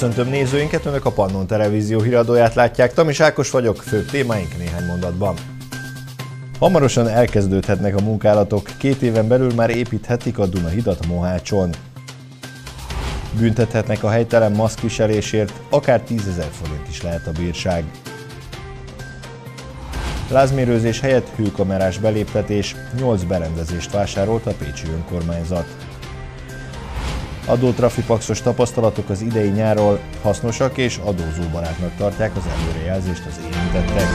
Köszöntöm nézőinket, Önök a Pannon Televízió híradóját látják. Tamis Ákos vagyok, fő témáink néhány mondatban. Hamarosan elkezdődhetnek a munkálatok, két éven belül már építhetik a Duna hidat Mohácson. Büntethetnek a helytelen maszkviselésért, akár 10 ezer forint is lehet a bírság. Lázmérőzés helyett hőkamerás beléptetés, 8 berendezést vásárolt a Pécsi önkormányzat trafipaxos tapasztalatok az idei nyáról hasznosak és adózóbarátnak tartják az előrejelzést az érintettek.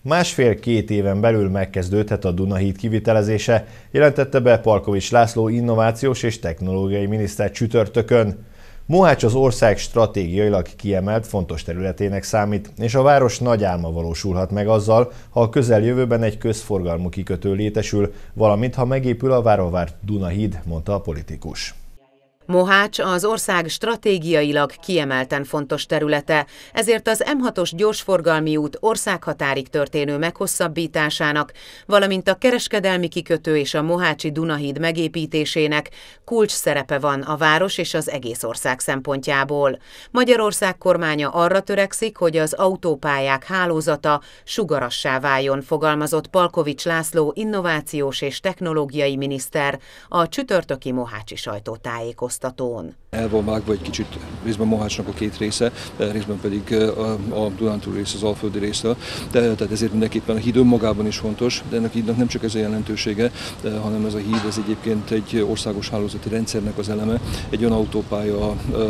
Másfél-két éven belül megkezdődhet a Dunahíd kivitelezése, jelentette be Parkovics László innovációs és technológiai miniszter csütörtökön. Mohács az ország stratégiailag kiemelt fontos területének számít, és a város nagy álma valósulhat meg azzal, ha a közeljövőben egy közforgalmú kikötő létesül, valamint ha megépül a Várovárt Dunahíd, mondta a politikus. Mohács az ország stratégiailag kiemelten fontos területe, ezért az M6-os gyorsforgalmi út országhatárig történő meghosszabbításának, valamint a kereskedelmi kikötő és a Mohácsi Dunahíd megépítésének kulcs szerepe van a város és az egész ország szempontjából. Magyarország kormánya arra törekszik, hogy az autópályák hálózata sugarassá váljon, fogalmazott Palkovics László innovációs és technológiai miniszter a csütörtöki Mohácsi sajtótájékoztatón tájékoztatón. El van vágva egy kicsit részben Mohácsnak a két része, eh, részben pedig eh, a Dunántúl rész az Alföldi része. de, tehát ezért mindenképpen a híd önmagában is fontos, de ennek hídnak nem csak ez a jelentősége, eh, hanem ez a híd ez egyébként egy országos hálózati rendszernek az eleme, egy olyan autópálya a, a,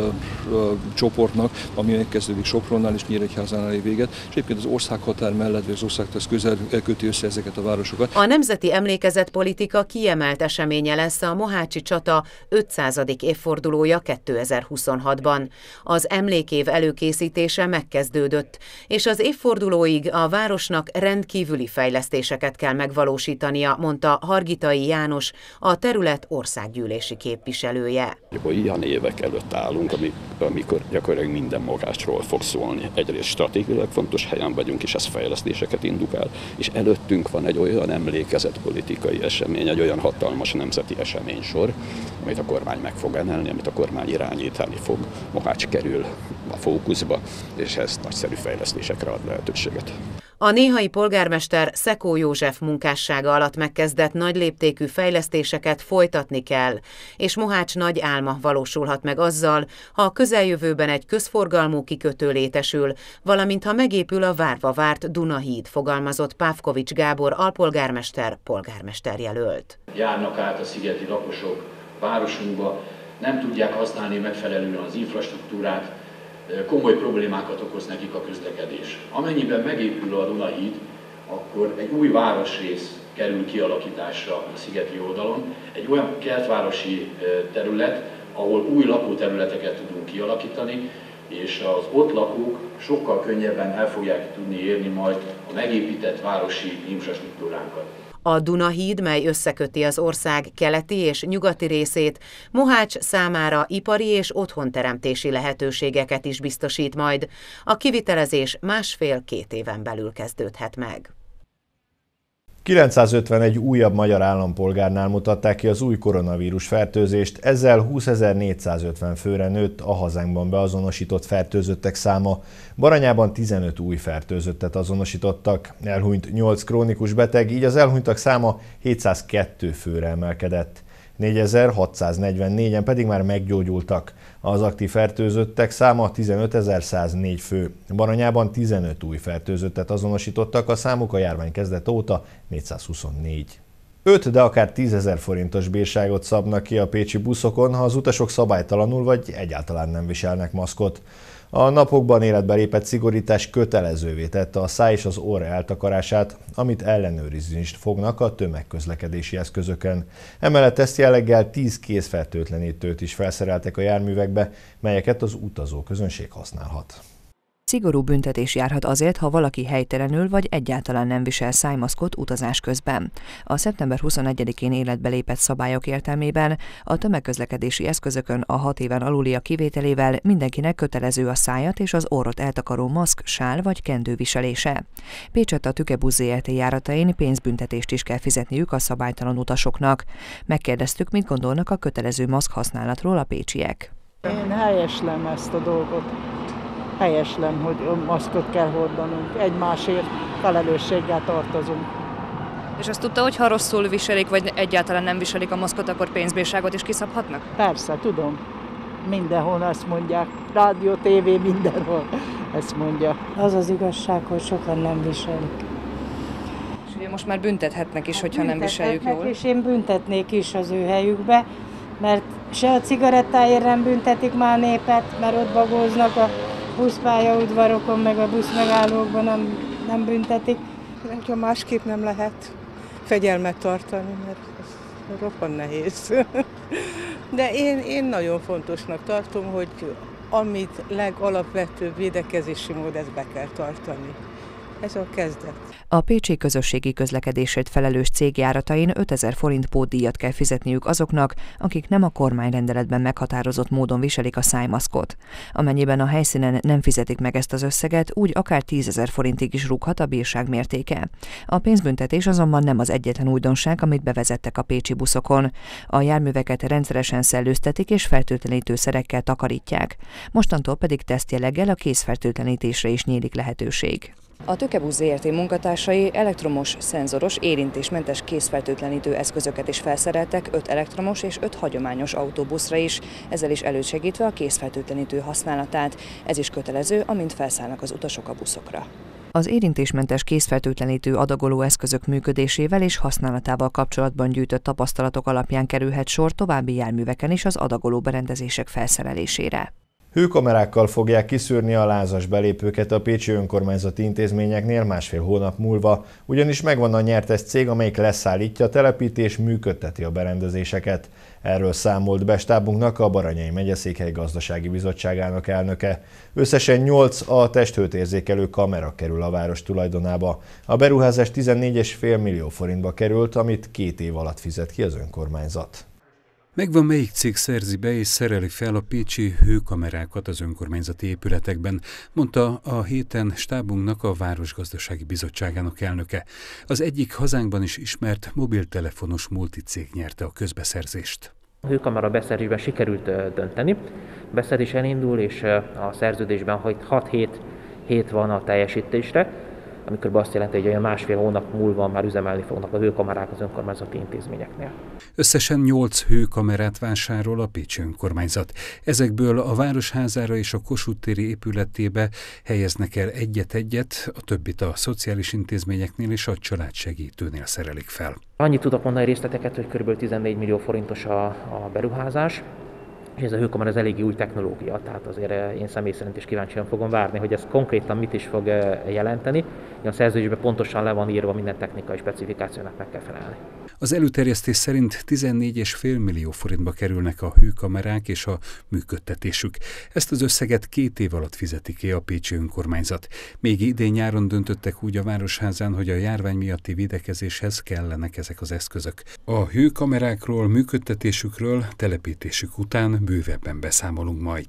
a csoportnak, ami megkezdődik Sopronnál és Nyíregyházánál ér véget, és egyébként az országhatár mellett, vagy az országhoz közel köti össze ezeket a városokat. A nemzeti emlékezetpolitika kiemelt eseménye lesz a Mohácsi csata 500. év évfordulója 2026-ban. Az emlékév előkészítése megkezdődött, és az évfordulóig a városnak rendkívüli fejlesztéseket kell megvalósítania, mondta Hargitai János, a terület országgyűlési képviselője. Ilyen évek előtt állunk, ami amikor gyakorlatilag minden magásról fog szólni. Egyrészt stratégiailag fontos helyen vagyunk, és ez fejlesztéseket indukál, és előttünk van egy olyan emlékezett politikai esemény, egy olyan hatalmas nemzeti eseménysor, amit a kormány meg fog emelni, amit a kormány irányítani fog. Mohács kerül a fókuszba, és ez nagyszerű fejlesztésekre ad lehetőséget. A néhai polgármester Szekó József munkássága alatt megkezdett nagy léptékű fejlesztéseket folytatni kell, és Mohács nagy álma valósulhat meg azzal, ha a közeljövőben egy közforgalmú kikötő létesül, valamint ha megépül a várva várt Dunahíd, fogalmazott Pávkovics Gábor alpolgármester, polgármester jelölt. Járnak át a szigeti lakosok városunkba, nem tudják használni megfelelően az infrastruktúrát, komoly problémákat okoz nekik a közlekedés. Amennyiben megépül a Dunahíd, akkor egy új városrész kerül kialakításra a szigeti oldalon, egy olyan kertvárosi terület, ahol új lakóterületeket tudunk kialakítani, és az ott lakók sokkal könnyebben el fogják tudni érni majd a megépített városi infrastruktúránkat. A Dunahíd, mely összeköti az ország keleti és nyugati részét, Mohács számára ipari és otthonteremtési lehetőségeket is biztosít majd. A kivitelezés másfél-két éven belül kezdődhet meg. 951 újabb magyar állampolgárnál mutatták ki az új koronavírus fertőzést, ezzel 20.450 főre nőtt a hazánkban beazonosított fertőzöttek száma. Baranyában 15 új fertőzöttet azonosítottak, elhunyt 8 krónikus beteg, így az elhunytak száma 702 főre emelkedett. 4644-en pedig már meggyógyultak. Az aktív fertőzöttek száma 15104 fő. Baranyában 15 új fertőzöttet azonosítottak, a számuk a járvány kezdet óta 424. 5, de akár 10 ezer forintos bírságot szabnak ki a pécsi buszokon, ha az utasok szabálytalanul vagy egyáltalán nem viselnek maszkot. A napokban életbe lépett szigorítás kötelezővé tette a száj és az orr eltakarását, amit ellenőrizni is fognak a tömegközlekedési eszközöken. Emellett ezt jelleggel 10 kézfertőtlenítőt is felszereltek a járművekbe, melyeket az utazó közönség használhat szigorú büntetés járhat azért, ha valaki helytelenül vagy egyáltalán nem visel szájmaszkot utazás közben. A szeptember 21-én életbe lépett szabályok értelmében a tömegközlekedési eszközökön a hat éven alulia kivételével mindenkinek kötelező a szájat és az orrot eltakaró maszk, sál vagy kendő viselése. Pécset a Tükebus ZRT járatain pénzbüntetést is kell fizetniük a szabálytalan utasoknak. Megkérdeztük, mit gondolnak a kötelező maszk használatról a pécsiek. Én helyeslem ezt a dolgot helyeslen, hogy maszkot kell hordanunk. Egymásért felelősséggel tartozunk. És azt tudta, hogy ha rosszul viselik, vagy egyáltalán nem viselik a maszkot, akkor pénzbírságot is kiszabhatnak? Persze, tudom. Mindenhol ezt mondják. Rádió, tévé, mindenhol ezt mondja. Az az igazság, hogy sokan nem viselik. És most már büntethetnek is, hát hogyha nem viseljük jól. És én büntetnék is az ő helyükbe, mert se a cigarettáért nem büntetik már népet, mert ott bagóznak a buszpályaudvarokon, meg a buszmegállókban nem, nem büntetik. Nekem másképp nem lehet fegyelmet tartani, mert ez roppan nehéz. De én, én nagyon fontosnak tartom, hogy amit legalapvetőbb védekezési mód, ezt be kell tartani. Ez a kezdet. A Pécsi közösségi közlekedését felelős cégjáratain 5000 forint pótdíjat kell fizetniük azoknak, akik nem a kormányrendeletben meghatározott módon viselik a szájmaszkot. Amennyiben a helyszínen nem fizetik meg ezt az összeget, úgy akár 10 ezer forintig is rúghat a bírság mértéke. A pénzbüntetés azonban nem az egyetlen újdonság, amit bevezettek a pécsi buszokon. A járműveket rendszeresen szellőztetik és fertőtlenítő szerekkel takarítják. Mostantól pedig tesztjeleggel a készfertőtlenítésre is nyílik lehetőség. A Tökebusz ZRT munkatársai elektromos, szenzoros, érintésmentes készfertőtlenítő eszközöket is felszereltek 5 elektromos és 5 hagyományos autóbuszra is, ezzel is elősegítve a készfertőtlenítő használatát. Ez is kötelező, amint felszállnak az utasok a buszokra az érintésmentes készfertőtlenítő adagoló eszközök működésével és használatával kapcsolatban gyűjtött tapasztalatok alapján kerülhet sor további járműveken is az adagoló berendezések felszerelésére. Hőkamerákkal fogják kiszűrni a lázas belépőket a pécsi önkormányzati intézményeknél másfél hónap múlva, ugyanis megvan a nyertes cég, amelyik leszállítja a telepítés, működteti a berendezéseket. Erről számolt be stábunknak a Baranyai megyeszékhely gazdasági bizottságának elnöke. Összesen 8 a testhőt érzékelő kamera kerül a város tulajdonába. A beruházás 14,5 millió forintba került, amit két év alatt fizet ki az önkormányzat. Megvan, melyik cég szerzi be és szereli fel a pécsi hőkamerákat az önkormányzati épületekben, mondta a héten stábunknak a Városgazdasági Bizottságának elnöke. Az egyik hazánkban is ismert mobiltelefonos multicég nyerte a közbeszerzést. A hőkamera beszerzésben sikerült dönteni. Beszerzés elindul, és a szerződésben 6-7 hét van a teljesítésre amikor azt jelenti, hogy olyan másfél hónap múlva már üzemelni fognak a hőkamerák az önkormányzati intézményeknél. Összesen 8 hőkamerát vásárol a Pécsi önkormányzat. Ezekből a Városházára és a Kossuth téri épületébe helyeznek el egyet-egyet, a többit a szociális intézményeknél és a családsegítőnél szerelik fel. Annyit tudok mondani részleteket, hogy kb. 14 millió forintos a, a beruházás, és ez a hőkamera az eléggé új technológia, tehát azért eh, én személy szerint is kíváncsian fogom várni, hogy ez konkrétan mit is fog eh, jelenteni. A szerződésben pontosan le van írva minden technikai specifikációnak meg kell felelni. Az előterjesztés szerint 14,5 millió forintba kerülnek a hőkamerák és a működtetésük. Ezt az összeget két év alatt fizeti ki a Pécsi önkormányzat. Még idén nyáron döntöttek úgy a Városházán, hogy a járvány miatti videkezéshez kellenek ezek az eszközök. A hőkamerákról, működtetésükről, telepítésük után bővebben beszámolunk majd.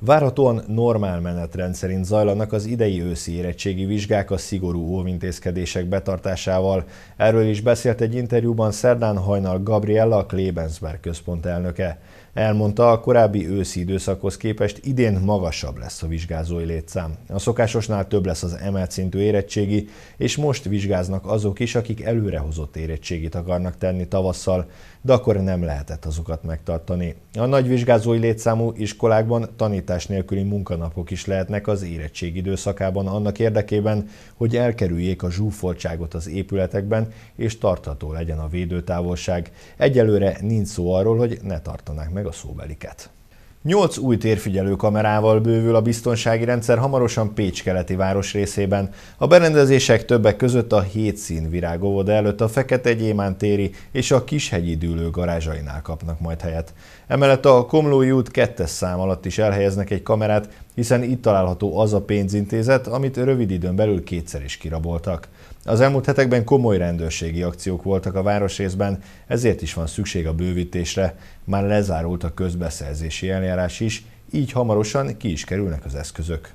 Várhatóan normál menetrend szerint zajlanak az idei őszi érettségi vizsgák a szigorú óvintézkedések betartásával. Erről is beszélt egy interjúban szerdán hajnal Gabriella Klebensberg központ elnöke. Elmondta, a korábbi őszi időszakhoz képest idén magasabb lesz a vizsgázói létszám. A szokásosnál több lesz az emelt szintű érettségi, és most vizsgáznak azok is, akik előrehozott érettségit akarnak tenni tavasszal, de akkor nem lehetett azokat megtartani. A nagy vizsgázói létszámú iskolákban tanítás nélküli munkanapok is lehetnek az érettség időszakában annak érdekében, hogy elkerüljék a zsúfoltságot az épületekben, és tartható legyen a védőtávolság. Egyelőre nincs szó arról, hogy ne tartanák meg a szóbeliket. Nyolc új térfigyelő kamerával bővül a biztonsági rendszer hamarosan Pécs keleti város részében. A berendezések többek között a hétszín virágóvoda előtt a Fekete Gyémán téri és a Kishegyi dűlő garázsainál kapnak majd helyet. Emellett a Komlói út kettes szám alatt is elhelyeznek egy kamerát, hiszen itt található az a pénzintézet, amit rövid időn belül kétszer is kiraboltak. Az elmúlt hetekben komoly rendőrségi akciók voltak a városrészben, ezért is van szükség a bővítésre. Már lezárult a közbeszerzési eljárás is, így hamarosan ki is kerülnek az eszközök.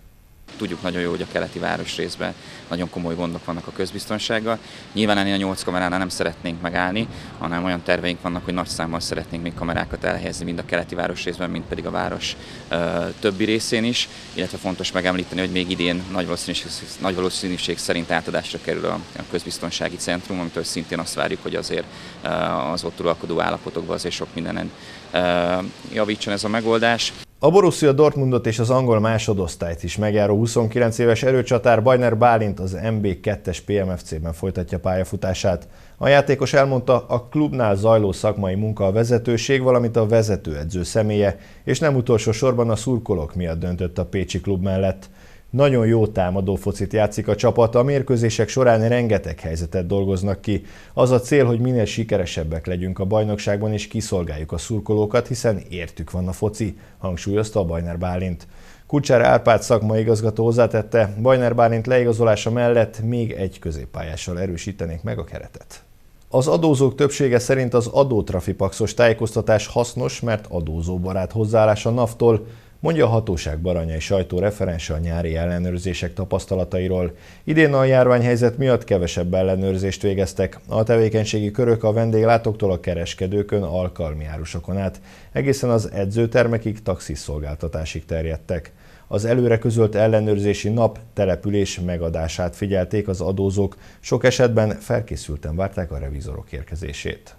Tudjuk nagyon jó, hogy a keleti városrészben nagyon komoly gondok vannak a közbiztonsággal. Nyilván ennél a nyolc kameránál nem szeretnénk megállni, hanem olyan terveink vannak, hogy nagy számmal szeretnénk még kamerákat elhelyezni mind a keleti városrészben, mind pedig a város ö, többi részén is, illetve fontos megemlíteni, hogy még idén nagy valószínűség, nagy valószínűség szerint átadásra kerül a, a közbiztonsági centrum, amitől szintén azt várjuk, hogy azért ö, az ott uralkodó állapotokban azért sok mindenen ö, javítson ez a megoldás. A Borussia Dortmundot és az angol másodosztályt is megjáró 29 éves erőcsatár Bajner Bálint az MB2-es PMFC-ben folytatja pályafutását. A játékos elmondta, a klubnál zajló szakmai munka a vezetőség, valamint a vezetőedző személye, és nem utolsó sorban a szurkolók miatt döntött a Pécsi klub mellett. Nagyon jó támadó focit játszik a csapat, a mérkőzések során rengeteg helyzetet dolgoznak ki. Az a cél, hogy minél sikeresebbek legyünk a bajnokságban és kiszolgáljuk a szurkolókat, hiszen értük van a foci, hangsúlyozta a Bajner Bálint. Kucsár Árpád szakmai igazgató hozzátette, Bajner Bálint leigazolása mellett még egy középpályással erősítenék meg a keretet. Az adózók többsége szerint az adótrafipaxos tájékoztatás hasznos, mert adózóbarát hozzáállás a NAV-tól, mondja a hatóság baranyai referense a nyári ellenőrzések tapasztalatairól. Idén a járványhelyzet miatt kevesebb ellenőrzést végeztek. A tevékenységi körök a vendéglátóktól a kereskedőkön, alkalmi árusokon át, egészen az edzőtermekig, taxiszolgáltatásig terjedtek. Az előre közölt ellenőrzési nap település megadását figyelték az adózók, sok esetben felkészülten várták a revizorok érkezését.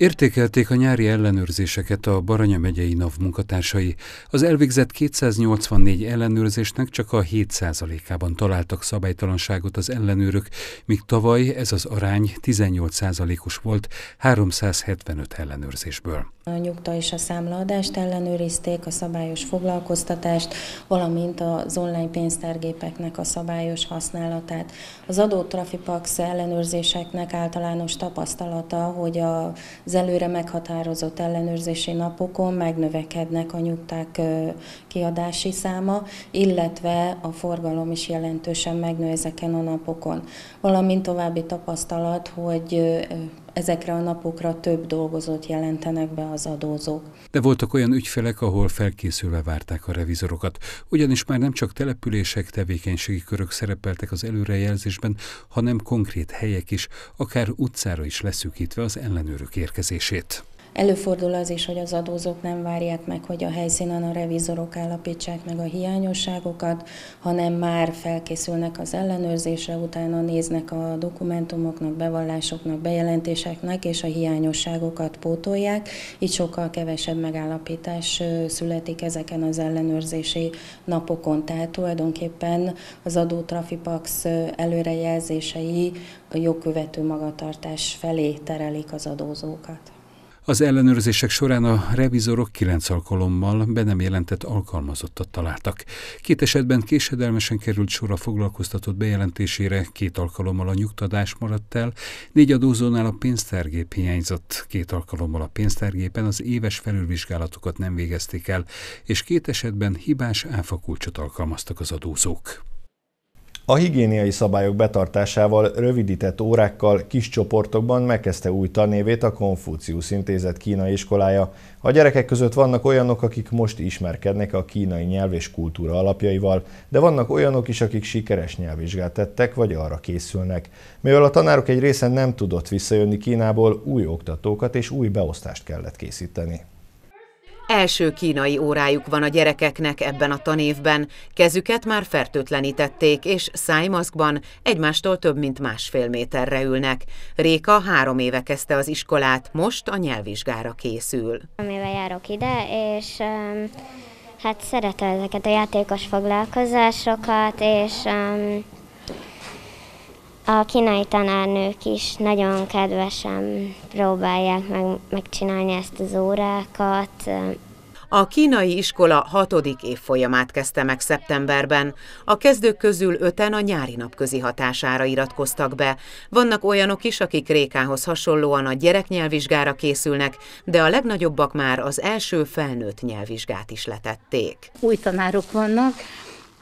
Értékelték a nyári ellenőrzéseket a Baranya megyei NAV munkatársai. Az elvégzett 284 ellenőrzésnek csak a 7%-ában találtak szabálytalanságot az ellenőrök, míg tavaly ez az arány 18%-os volt 375 ellenőrzésből. A nyugta és a számlaadást ellenőrizték, a szabályos foglalkoztatást, valamint az online pénztárgépeknek a szabályos használatát. Az adó trafipax ellenőrzéseknek általános tapasztalata, hogy a az előre meghatározott ellenőrzési napokon megnövekednek a nyugták kiadási száma, illetve a forgalom is jelentősen megnő ezeken a napokon. Valamint további tapasztalat, hogy ezekre a napokra több dolgozót jelentenek be az adózók. De voltak olyan ügyfelek, ahol felkészülve várták a revizorokat, ugyanis már nem csak települések, tevékenységi körök szerepeltek az előrejelzésben, hanem konkrét helyek is, akár utcára is leszűkítve az ellenőrök érkezését. Előfordul az is, hogy az adózók nem várják meg, hogy a helyszínen a revizorok állapítsák meg a hiányosságokat, hanem már felkészülnek az ellenőrzésre, utána néznek a dokumentumoknak, bevallásoknak, bejelentéseknek, és a hiányosságokat pótolják. Így sokkal kevesebb megállapítás születik ezeken az ellenőrzési napokon. Tehát tulajdonképpen az Trafipax előrejelzései a jogkövető magatartás felé terelik az adózókat. Az ellenőrzések során a revizorok kilenc alkalommal be nem jelentett alkalmazottat találtak. Két esetben késedelmesen került sor a foglalkoztatott bejelentésére, két alkalommal a nyugtadás maradt el, négy adózónál a pénztárgép hiányzott, két alkalommal a pénztárgépen az éves felülvizsgálatokat nem végezték el, és két esetben hibás áfakulcsot alkalmaztak az adózók. A higiéniai szabályok betartásával, rövidített órákkal, kis csoportokban megkezdte új tanévét a Konfúciusz Intézet kínai iskolája. A gyerekek között vannak olyanok, akik most ismerkednek a kínai nyelv és kultúra alapjaival, de vannak olyanok is, akik sikeres nyelvvizsgát tettek, vagy arra készülnek. Mivel a tanárok egy része nem tudott visszajönni Kínából, új oktatókat és új beosztást kellett készíteni. Első kínai órájuk van a gyerekeknek ebben a tanévben, kezüket már fertőtlenítették, és szájmaszkban egymástól több mint másfél méterre ülnek. Réka három éve kezdte az iskolát, most a nyelvvizsgára készül. Amivel járok ide, és um, hát szeretem ezeket a játékos foglalkozásokat, és um, a kínai tanárnők is nagyon kedvesen próbálják meg, megcsinálni ezt az órákat, a kínai iskola hatodik évfolyamát kezdte meg szeptemberben. A kezdők közül öten a nyári napközi hatására iratkoztak be. Vannak olyanok is, akik Rékához hasonlóan a gyereknyelvvizsgára készülnek, de a legnagyobbak már az első felnőtt nyelvvizsgát is letették. Új tanárok vannak,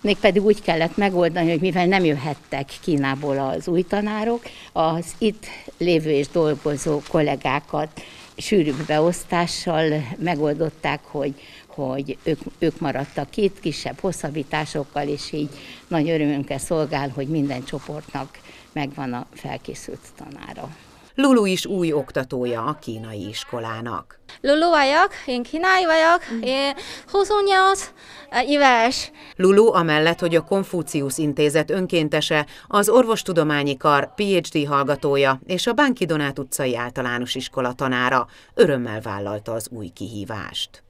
Mégpedig úgy kellett megoldani, hogy mivel nem jöhettek Kínából az új tanárok, az itt lévő és dolgozó kollégákat sűrűbb beosztással megoldották, hogy, hogy ők, ők maradtak itt, kisebb hosszabbításokkal, és így nagy örömünkre szolgál, hogy minden csoportnak megvan a felkészült tanára. Lulu is új oktatója a kínai iskolának. Lulu vagyok, én kínai vagyok, mhm. én 28 eh, éves. Lulu amellett, hogy a Konfúciusz Intézet önkéntese, az orvostudományi kar PhD hallgatója és a Bánki Donát utcai általános iskola tanára örömmel vállalta az új kihívást.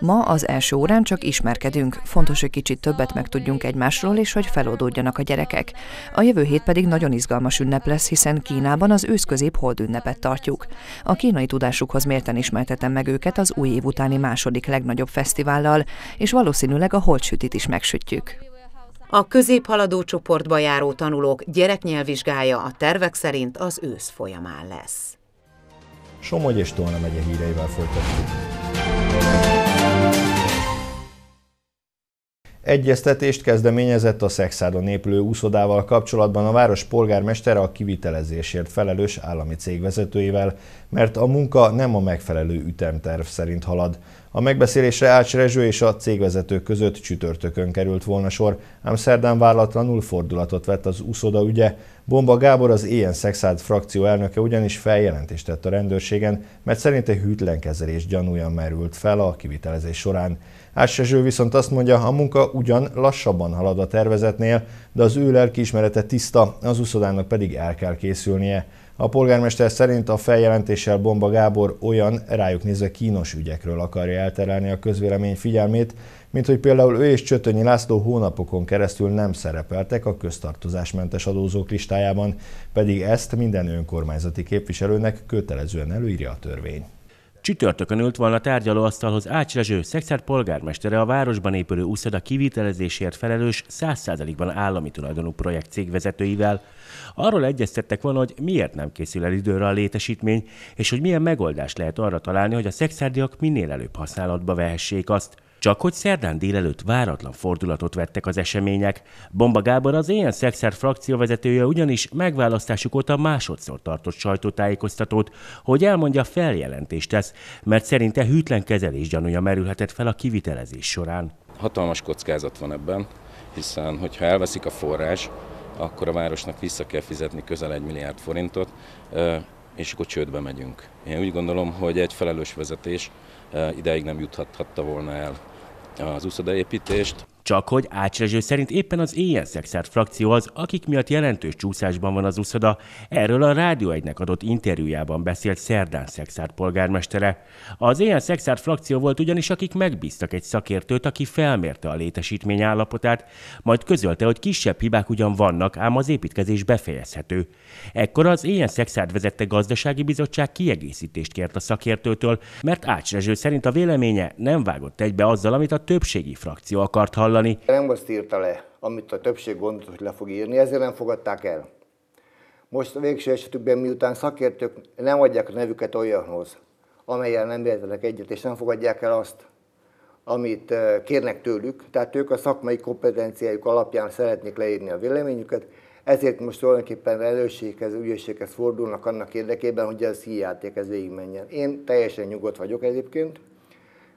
Ma az első órán csak ismerkedünk, fontos, hogy kicsit többet megtudjunk egymásról, és hogy feloldódjanak a gyerekek. A jövő hét pedig nagyon izgalmas ünnep lesz, hiszen Kínában az őszközép hold ünnepet tartjuk. A kínai tudásukhoz mérten ismertetem meg őket az új év utáni második legnagyobb fesztivállal, és valószínűleg a holdsütit is megsütjük. A középhaladó csoportba járó tanulók gyereknyelvvizsgája a tervek szerint az ősz folyamán lesz. Somogy és Tolna megye híreivel folytatjuk. Egyeztetést kezdeményezett a Szexádon épülő úszodával kapcsolatban a város polgármestere a kivitelezésért felelős állami cégvezetőivel, mert a munka nem a megfelelő ütemterv szerint halad. A megbeszélésre Ács Rezső és a cégvezetők között csütörtökön került volna sor, ám szerdán vállatlanul fordulatot vett az úszoda ügye, Bomba Gábor az ilyen szexált frakció elnöke ugyanis feljelentést tett a rendőrségen, mert szerinte hűtlen kezelés gyanúja merült fel a kivitelezés során. Ássezső viszont azt mondja, a munka ugyan lassabban halad a tervezetnél, de az ő lelkiismerete tiszta, az uszodának pedig el kell készülnie. A polgármester szerint a feljelentéssel Bomba Gábor olyan rájuk nézve kínos ügyekről akarja elterelni a közvélemény figyelmét, mint hogy például ő és Csötönyi László hónapokon keresztül nem szerepeltek a köztartozásmentes adózók listájában, pedig ezt minden önkormányzati képviselőnek kötelezően előírja a törvény. Csütörtökön ült volna tárgyalóasztalhoz Ács Rezső, szexert polgármestere a városban épülő úszoda kivitelezésért felelős 100%-ban állami tulajdonú projekt cégvezetőivel. Arról egyeztettek volna, hogy miért nem készül el időre a létesítmény, és hogy milyen megoldást lehet arra találni, hogy a szexárdiak minél előbb használatba vehessék azt – csak hogy szerdán délelőtt váratlan fordulatot vettek az események. Bomba Gábor az ilyen szexer frakció vezetője ugyanis megválasztásuk óta másodszor tartott sajtótájékoztatót, hogy elmondja feljelentést tesz, mert szerinte hűtlen kezelés gyanúja merülhetett fel a kivitelezés során. Hatalmas kockázat van ebben, hiszen hogyha elveszik a forrás, akkor a városnak vissza kell fizetni közel egy milliárd forintot, és akkor csődbe megyünk. Én úgy gondolom, hogy egy felelős vezetés ideig nem juthathatta volna el az úszoda építést. Csak hogy Ácsrezső szerint éppen az ilyen szexárt frakció az, akik miatt jelentős csúszásban van az uszoda, erről a Rádió egynek adott interjújában beszélt Szerdán szexárt polgármestere. Az ilyen szexárt frakció volt ugyanis, akik megbíztak egy szakértőt, aki felmérte a létesítmény állapotát, majd közölte, hogy kisebb hibák ugyan vannak, ám az építkezés befejezhető. Ekkor az ilyen szexárt vezette gazdasági bizottság kiegészítést kért a szakértőtől, mert Ácsrezső szerint a véleménye nem vágott egybe azzal, amit a többségi frakció akart hallani hallani. Nem azt írta le, amit a többség gondolt, hogy le fog írni, ezért nem fogadták el. Most a végső esetükben, miután szakértők nem adják a nevüket olyanhoz, amelyel nem értenek egyet, és nem fogadják el azt, amit eh, kérnek tőlük, tehát ők a szakmai kompetenciájuk alapján szeretnék leírni a véleményüket, ezért most tulajdonképpen előséghez, ügyességhez fordulnak annak érdekében, hogy ez hiáték, ez végigmenjen. Én teljesen nyugodt vagyok egyébként,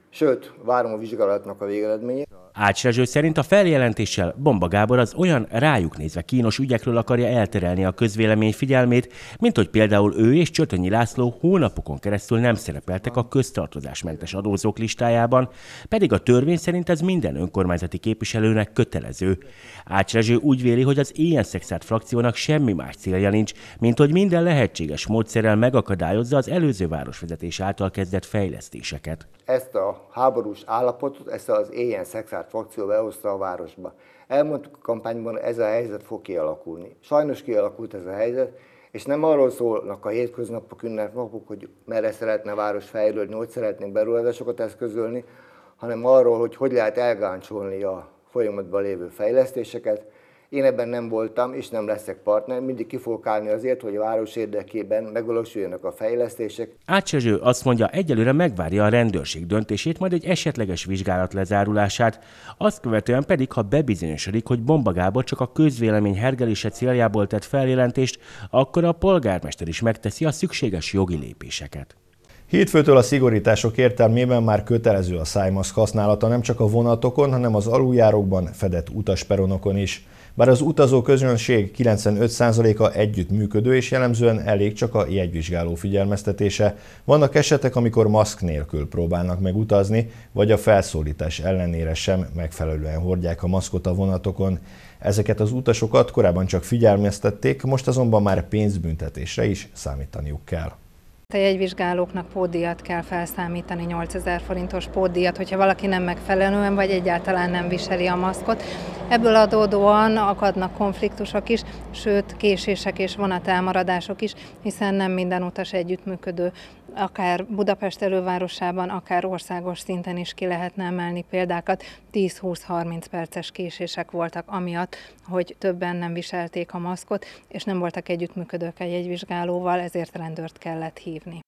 sőt, várom a vizsgálatnak a végeredményét. Ács Rezső szerint a feljelentéssel Bomba Gábor az olyan rájuk nézve kínos ügyekről akarja elterelni a közvélemény figyelmét, mint hogy például ő és Csötönyi László hónapokon keresztül nem szerepeltek a köztartozásmentes adózók listájában, pedig a törvény szerint ez minden önkormányzati képviselőnek kötelező. Ács Rezső úgy véli, hogy az ilyen szexált frakciónak semmi más célja nincs, mint hogy minden lehetséges módszerrel megakadályozza az előző városvezetés által kezdett fejlesztéseket. Ezt a háborús állapotot, ezt az éjjel szexált saját frakció behozta a városba. Elmondtuk a kampányban, ez a helyzet fog kialakulni. Sajnos kialakult ez a helyzet, és nem arról szólnak a hétköznapok, ünnepnapok, hogy merre szeretne a város fejlődni, hogy szeretnénk beruházásokat eszközölni, hanem arról, hogy hogy lehet elgáncsolni a folyamatban lévő fejlesztéseket, én ebben nem voltam, és nem leszek partner, mindig ki fogok állni azért, hogy a város érdekében megvalósuljanak a fejlesztések. Ácsezső azt mondja, egyelőre megvárja a rendőrség döntését, majd egy esetleges vizsgálat lezárulását, azt követően pedig, ha bebizonyosodik, hogy Bomba Gábor csak a közvélemény hergelése céljából tett feljelentést, akkor a polgármester is megteszi a szükséges jogi lépéseket. Hétfőtől a szigorítások értelmében már kötelező a szájmaszk használata nem csak a vonatokon, hanem az aluljárókban, fedett utasperonokon is. Bár az utazó közönség 95%-a együttműködő és jellemzően elég csak a jegyvizsgáló figyelmeztetése, vannak esetek, amikor maszk nélkül próbálnak megutazni, vagy a felszólítás ellenére sem megfelelően hordják a maszkot a vonatokon. Ezeket az utasokat korábban csak figyelmeztették, most azonban már pénzbüntetésre is számítaniuk kell. A jegyvizsgálóknak pódiat kell felszámítani, 8000 forintos pódiat, hogyha valaki nem megfelelően vagy egyáltalán nem viseli a maszkot. Ebből adódóan akadnak konfliktusok is, sőt késések és vonatelmaradások is, hiszen nem minden utas együttműködő akár Budapest elővárosában, akár országos szinten is ki lehetne emelni példákat. 10-20-30 perces késések voltak amiatt, hogy többen nem viselték a maszkot, és nem voltak együttműködők egy jegyvizsgálóval, ezért rendőrt kellett hívni.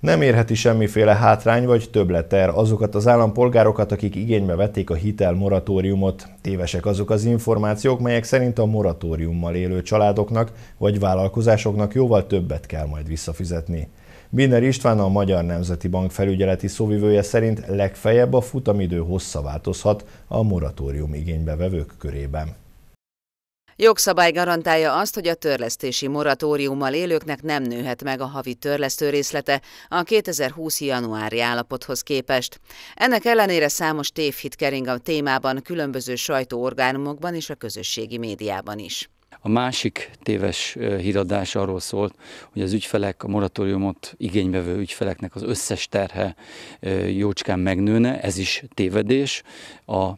Nem érheti semmiféle hátrány vagy többleter azokat az állampolgárokat, akik igénybe vették a hitel moratóriumot. Tévesek azok az információk, melyek szerint a moratóriummal élő családoknak vagy vállalkozásoknak jóval többet kell majd visszafizetni. Binner István a Magyar Nemzeti Bank felügyeleti szóvivője szerint legfeljebb a futamidő hossza változhat a moratórium igénybevevők körében. Jogszabály garantálja azt, hogy a törlesztési moratóriummal élőknek nem nőhet meg a havi törlesztő részlete a 2020. januári állapothoz képest. Ennek ellenére számos tévhit kering a témában különböző sajtóorgánumokban és a közösségi médiában is. A másik téves híradás arról szólt, hogy az ügyfelek, a moratóriumot igénybevő ügyfeleknek az összes terhe jócskán megnőne, ez is tévedés. A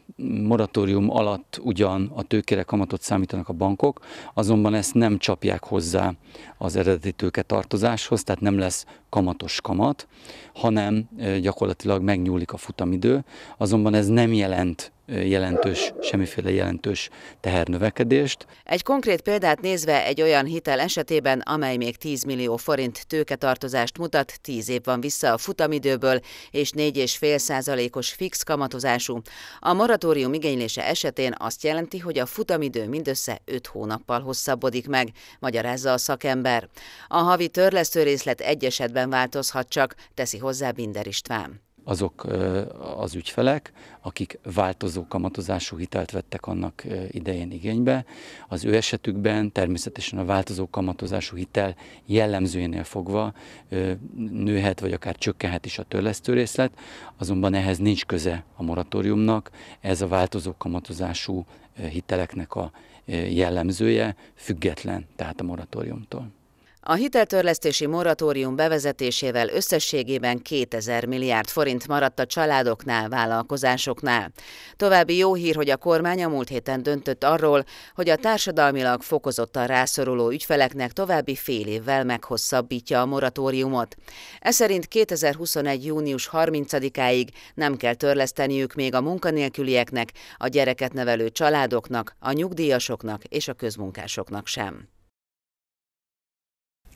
moratórium alatt ugyan a tőkére kamatot számítanak a bankok, azonban ezt nem csapják hozzá az eredeti tőke tartozáshoz, tehát nem lesz kamatos kamat, hanem gyakorlatilag megnyúlik a futamidő, azonban ez nem jelent jelentős, semmiféle jelentős tehernövekedést. Egy konkrét példát nézve egy olyan hitel esetében, amely még 10 millió forint tőketartozást mutat, 10 év van vissza a futamidőből, és 4,5 százalékos fix kamatozású. A moratórium igénylése esetén azt jelenti, hogy a futamidő mindössze 5 hónappal hosszabbodik meg, magyarázza a szakember. A havi törlesztő részlet egy esetben változhat csak, teszi hozzá Binder István azok az ügyfelek, akik változó kamatozású hitelt vettek annak idején igénybe. Az ő esetükben természetesen a változó kamatozású hitel jellemzőjénél fogva nőhet, vagy akár csökkenhet is a törlesztő részlet, azonban ehhez nincs köze a moratóriumnak, ez a változó kamatozású hiteleknek a jellemzője, független tehát a moratóriumtól. A hiteltörlesztési moratórium bevezetésével összességében 2000 milliárd forint maradt a családoknál, vállalkozásoknál. További jó hír, hogy a kormány a múlt héten döntött arról, hogy a társadalmilag fokozottan rászoruló ügyfeleknek további fél évvel meghosszabbítja a moratóriumot. Ez szerint 2021. június 30-áig nem kell törleszteniük még a munkanélkülieknek, a gyereket nevelő családoknak, a nyugdíjasoknak és a közmunkásoknak sem.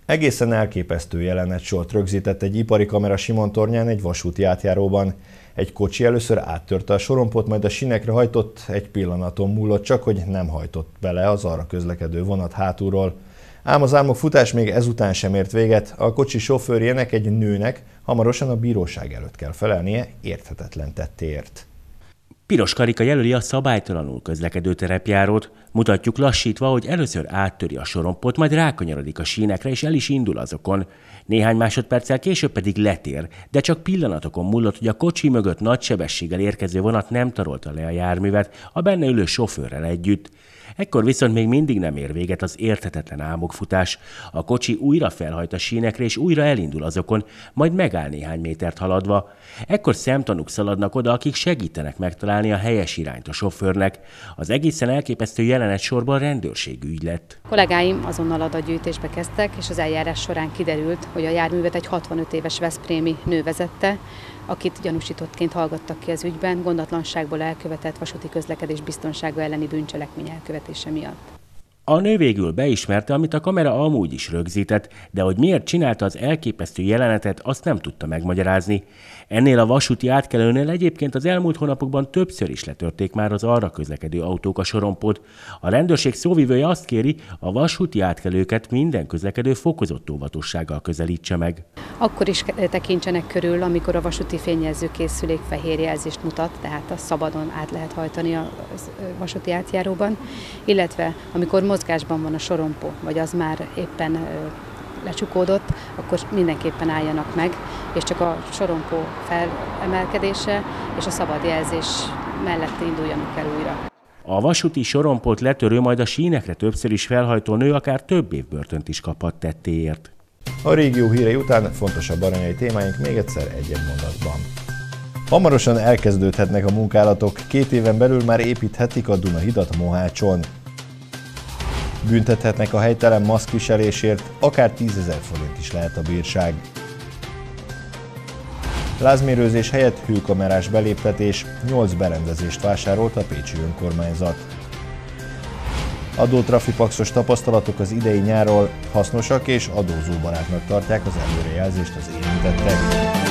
Egészen elképesztő jelenet sort rögzített egy ipari kamera tornyán egy vasúti átjáróban. Egy kocsi először áttörte a sorompot, majd a sinekre hajtott, egy pillanaton múlott csak, hogy nem hajtott bele az arra közlekedő vonat hátulról. Ám az álmok futás még ezután sem ért véget, a kocsi sofőrjének egy nőnek hamarosan a bíróság előtt kell felelnie érthetetlen tettéért. Piros karika jelöli a szabálytalanul közlekedő terepjárót, mutatjuk lassítva, hogy először áttöri a sorompot, majd rákanyarodik a sínekre, és el is indul azokon. Néhány másodperccel később pedig letér, de csak pillanatokon múlott, hogy a kocsi mögött nagy sebességgel érkező vonat nem tarolta le a járművet, a benne ülő sofőrrel együtt. Ekkor viszont még mindig nem ér véget az érthetetlen álmokfutás. A kocsi újra felhajt a sínekre, és újra elindul azokon, majd megáll néhány métert haladva. Ekkor szemtanúk szaladnak oda, akik segítenek megtalálni a helyes irányt a sofőrnek. Az egészen elképesztő jelenet sorban rendőrség ügy lett. A kollégáim azonnal adatgyűjtésbe kezdtek, és az eljárás során kiderült, hogy a járművet egy 65 éves Veszprémi nő vezette, akit gyanúsítottként hallgattak ki az ügyben, gondatlanságból elkövetett vasúti közlekedés biztonsága elleni bűncselekmény elkövetett fizetése miatt. A nő végül beismerte, amit a kamera amúgy is rögzített, de hogy miért csinálta az elképesztő jelenetet, azt nem tudta megmagyarázni. Ennél a vasúti átkelőnél egyébként az elmúlt hónapokban többször is letörték már az arra közlekedő autók a sorompót. A rendőrség szóvivője azt kéri, a vasúti átkelőket minden közlekedő fokozott óvatossággal közelítse meg. Akkor is tekintsenek körül, amikor a vasúti fényjelző készülék fehér jelzést mutat, tehát a szabadon át lehet hajtani a vasúti átjáróban, illetve amikor mozgásban van a sorompó, vagy az már éppen lecsukódott, akkor mindenképpen álljanak meg, és csak a sorompó felemelkedése és a szabad jelzés mellett induljanak el újra. A vasúti sorompót letörő majd a sínekre többször is felhajtó nő akár több év börtönt is kaphat tettéért. A régió hírei után fontosabb aranyai témáink még egyszer egy-egy mondatban. Hamarosan elkezdődhetnek a munkálatok, két éven belül már építhetik a Dunahidat Mohácson. Büntethetnek a helytelen maszkviselésért, akár 10 ezer forint is lehet a bírság. Lázmérőzés helyett hőkamerás beléptetés, 8 berendezést vásárolt a Pécsi önkormányzat. Adótrafipaxos tapasztalatok az idei nyáról hasznosak és adózóbarátnak tartják az előrejelzést az érintettek.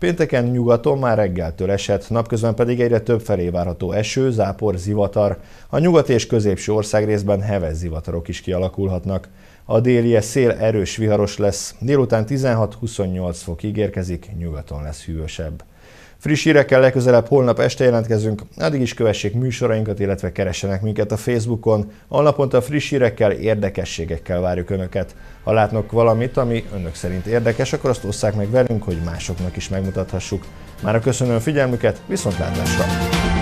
Pénteken nyugaton már reggeltől esett, napközben pedig egyre több felé várható eső, zápor, zivatar. A nyugat és középső ország részben heves zivatarok is kialakulhatnak. A déli szél erős viharos lesz, délután 16-28 fok ígérkezik, nyugaton lesz hűvösebb. Friss hírekkel legközelebb holnap este jelentkezünk, addig is kövessék műsorainkat, illetve keressenek minket a Facebookon. Alnaponta friss hírekkel, érdekességekkel várjuk Önöket. Ha látnak valamit, ami Önök szerint érdekes, akkor azt osszák meg velünk, hogy másoknak is megmutathassuk. Már köszönöm figyelmüket, viszontlátásra!